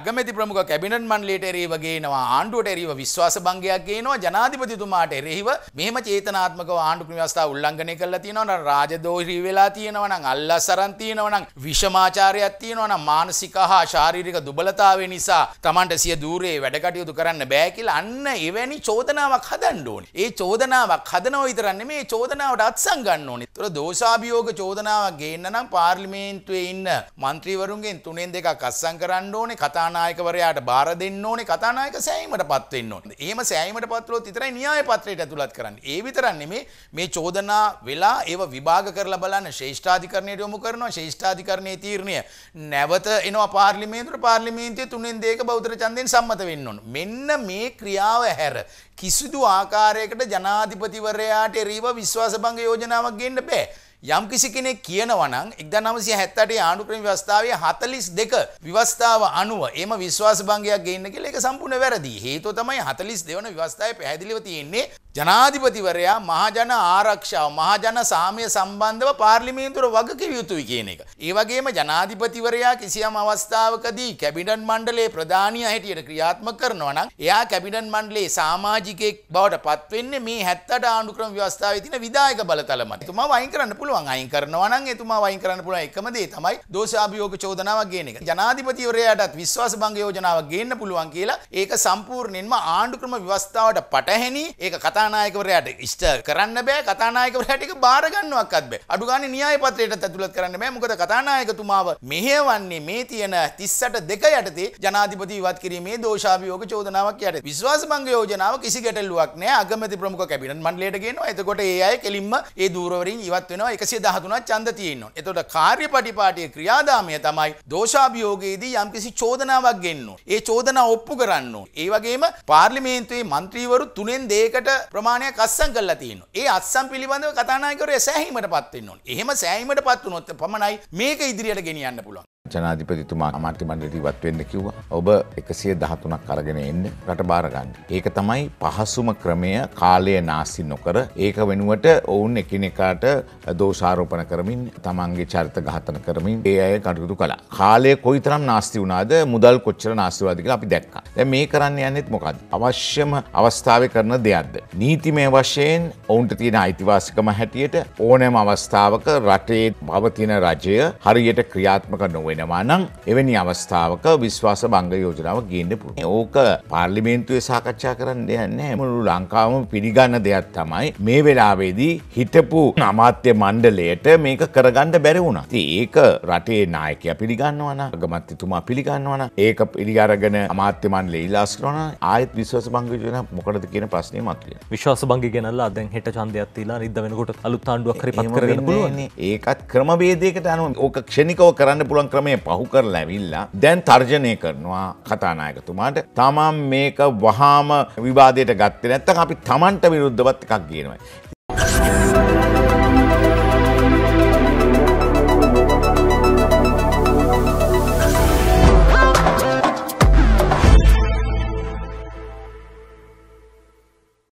අගමැති ප්‍රමුඛ කැබිනට් මණ්ඩලයට එරෙහිව ගේනවා ආණ්ඩුවට එරෙහිව විශ්වාස භංගයක් ගේනවා ජනාධිපතිතුමාට එරෙහිව මෙහෙම චේතනාත්මකව ආණ්ඩු ක්‍රමව්‍යවස්ථා උල්ලංඝනය කරලා තියෙනවා නම් රාජදෝෂී වෙලා තියෙනවා නම් අල්ලස්සරන් තියෙනවා නම් විෂමාචාරයක් තියෙනවා නම් මානසික හා ශාරීරික දුබලතාවය නිසා Tamanට සිය দূරේ වැඩ කටයුතු කරන්න බෑ කියලා අන්න එවැනි චෝදනාවක් හදන්න ඕනේ. ඒ චෝදනාවක් හදනව විතරක් නෙමෙයි චෝදනාවට අත්සන් ගන්න ඕනේ. ඒතර දෝෂාභියෝග චෝදනාවක් ගේන්න නම් පාර්ලිමේන්තුවේ ඉන්න മന്ത്രിවරුන්ගෙන් තුනෙන් දෙකක් අත්සන් කරන්න ඕනේ. කතා කතානායකවරයාට බාර දෙන්න ඕනේ කතානායක සෑයීමට පත්වෙන්න ඕනේ. එහෙම සෑයීමට පත්වලොත් විතරයි න්‍යාය පත්‍රයට ඇතුළත් කරන්නේ. ඒ විතරක් නෙමේ මේ චෝදනා වෙලා ඒව විභාග කරලා බලන්න ශ්‍රේෂ්ඨාධිකරණයට යොමු කරනවා. ශ්‍රේෂ්ඨාධිකරණයේ තීරණය නැවත එනවා පාර්ලිමේන්තුවට. පාර්ලිමේන්තුවේ තුනෙන් දෙක බෞද්ධ ඡන්දයෙන් සම්මත වෙන්න ඕන. මෙන්න මේ ක්‍රියාව හැර කිසිදු ආකාරයකට ජනාධිපතිවරයාට එරෙහිව විශ්වාසභංග යෝජනාවක් ගේන්න බෑ. යම් කිසි කෙනෙක් කියනවනම් 1978 ආණුක්‍රම ව්‍යවස්ථාවේ 42 විවස්ථාව අනුව එම විශ්වාස භංගයක් ගේන්න කියලා ඒක සම්පූර්ණ වැරදි. හේතුව තමයි 42 වෙනි විවස්ථාවේ පැහැදිලිව තියෙන්නේ ජනාධිපතිවරයා මහජන ආරක්ෂාව මහජන සාමය සම්බන්ධව පාර්ලිමේන්තුර වගකිව යුතුයි කියන එක. ඒ වගේම ජනාධිපතිවරයා කිසියම් අවස්ථාවකදී කැබිනට් මණ්ඩලයේ ප්‍රධානිය හැටියට ක්‍රියාත්මක කරනවා නම් එයා කැබිනට් මණ්ඩලයේ සමාජිකයෙක් බවට පත් වෙන්නේ මේ 70 ආණ්ඩුක්‍රම ව්‍යවස්ථාවේ තියෙන විධායක බලතල මත. එතුමා වයින් කරන්න පුළුවන්. අයින් කරනවා නම් එතුමා වයින් කරන්න පුළුවන් එකම දේ තමයි දෝෂාභියෝග චෝදනාවක් ගේන එක. ජනාධිපතිවරයාටත් විශ්වාස භංග යෝජනාවක් ගේන්න පුළුවන් කියලා ඒක සම්පූර්ණයෙන්ම ආණ්ඩුක්‍රම ව්‍යවස්ථාවට පටහැනි ඒක කතා කතානායකවරයාට ඉෂ්ට කරන්න බෑ කතානායකවරයාට ඒක බාර ගන්නවක්වත් බෑ. අඩු ගානේ න්‍යාය පත්‍රයටත් ඇතුළත් කරන්න බෑ. මොකද කතානායකතුමාව මෙහෙවන්නේ මේ තියෙන 38 යටතේ ජනාධිපති ඉවත් කිරීමේ දෝෂාභියෝග චෝදනාවක් යටතේ. විශ්වාස භංග යෝජනාව කිසි ගැටලුවක් නෑ. අගමැති ප්‍රමුඛ කැබිනට් මණ්ඩලයට ගේනවා. එතකොට ඒ අය කෙලින්ම ඒ දූරවරින් ඉවත් වෙනවා. 113ක් ඡන්ද තියෙනවා. එතකොට කාර්යපටිපාටියේ ක්‍රියාදාමය තමයි දෝෂාභියෝගයේදී යම්කිසි චෝදනාවක් ගෙන්නෝ. ඒ චෝදනා ඔප්පු කරන්න. ඒ වගේම පාර්ලිමේන්තුවේ මන්ත්‍රීවරු තුනෙන් දෙයකට ප්‍රමාණයක් අස්සම් කරලා තියෙනවා. ඒ අස්සම් පිළිබඳව කතානායකවරයා සෑහීමටපත් වෙන්න ඕනේ. එහෙම සෑහීමටපත් වුණොත් පමණයි මේක ඉදිරියට ගෙනියන්න පුළුවන්. ජනාධිපතිතුමා අමාත්‍ය මණ්ඩලයට ඉවත් වෙන්න කිව්වා. ඔබ 113ක් අරගෙන එන්න රට බාර ගන්න. ඒක තමයි පහසුම ක්‍රමය කාලය නාස්ති නොකර ඒක වෙනුවට ඔවුන් එකිනෙකාට දෝෂාරෝපණ කරමින් තමන්ගේ චරිත ඝාතන කරමින් ඒ අය කටයුතු කළා. කාලය කොයිතරම් නාස්ති වුණාද මුදල් කොච්චර නාස්ති වුණාද කියලා අපි දැක්කා. දැන් මේ කරන්න යන්නේත් මොකද්ද? අවශ්‍යම අවස්ථාවේ කරන දෙයක්ද? නීතිමය වශයෙන් ඔවුන්ට තියෙන අයිතිවාසිකම හැටියට ඕනෑම අවස්ථාවක රටේ පවතින රජය හරියට ක්‍රියාත්මක නොවන වෙනවා නම් එවැනි අවස්ථාවක විශ්වාස බංග යෝජනාව ගේන්න පුළුවන්. ඕක පාර්ලිමේන්තුවේ සාකච්ඡා කරන්න යන්නේ හැමලු ලංකාවම පිළිගන්න දෙයක් තමයි මේ වෙලාවේදී හිටපු අමාත්‍ය මණ්ඩලයට මේක කරගන්න බැරි වුණා. ඒක රටේ නායකයා පිළිගන්නවා නම් අගමැතිතුමා පිළිගන්නවා නම් ඒක පිළිගරගෙන අමාත්‍ය මණ්ඩලය ඉලාස් කරනවා ආයෙත් විශ්වාස බංග යෝජනාව මොකටද කියන ප්‍රශ්නේ මතුවේ. විශ්වාස බංග ගෙනල්ලා දැන් හෙට ඡන්දයක් තියලා නිද්ද වෙනකොට අලුත් ආණ්ඩුවක් හරි පත් කරගෙන පුළුවන්. ඒකත් ක්‍රමවේදයකට අනුව ඕක ක්ෂණිකව කරන්න පුළුවන් ක්‍රමයක් මේ පහු කර ලැවිල්ලා දැන් තර්ජනය කරනවා කතානායකතුමාට තමන් මේක වහාම විවාදයට ගත්තේ නැත්තම් අපි තමන්ට විරුද්ධවත් එකක් කියනවා.